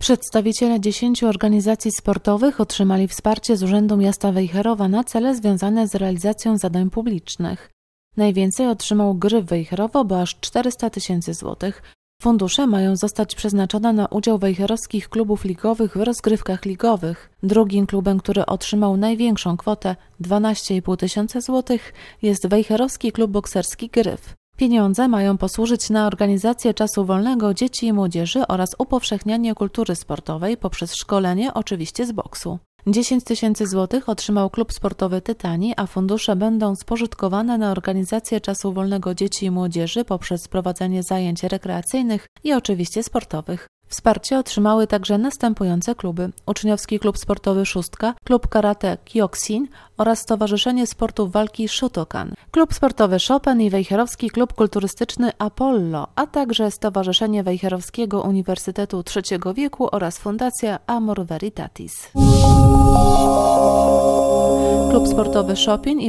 Przedstawiciele dziesięciu organizacji sportowych otrzymali wsparcie z Urzędu Miasta Wejherowa na cele związane z realizacją zadań publicznych. Najwięcej otrzymał Gryf Wejherowo, bo aż 400 tysięcy złotych. Fundusze mają zostać przeznaczone na udział wejherowskich klubów ligowych w rozgrywkach ligowych. Drugim klubem, który otrzymał największą kwotę 12,5 tysiąca złotych jest wejherowski klub bokserski Gryf. Pieniądze mają posłużyć na organizację czasu wolnego dzieci i młodzieży oraz upowszechnianie kultury sportowej poprzez szkolenie, oczywiście z boksu. 10 tysięcy złotych otrzymał klub sportowy Tytani, a fundusze będą spożytkowane na organizację czasu wolnego dzieci i młodzieży poprzez prowadzenie zajęć rekreacyjnych i oczywiście sportowych. Wsparcie otrzymały także następujące kluby: Uczniowski Klub Sportowy Szóstka, Klub Karate Kyoksin oraz Stowarzyszenie Sportów Walki Shotokan, Klub Sportowy Chopin i Wejherowski Klub Kulturystyczny Apollo, a także Stowarzyszenie Wejherowskiego Uniwersytetu Trzeciego Wieku oraz Fundacja Amor Veritatis. Klub sportowy Chopin i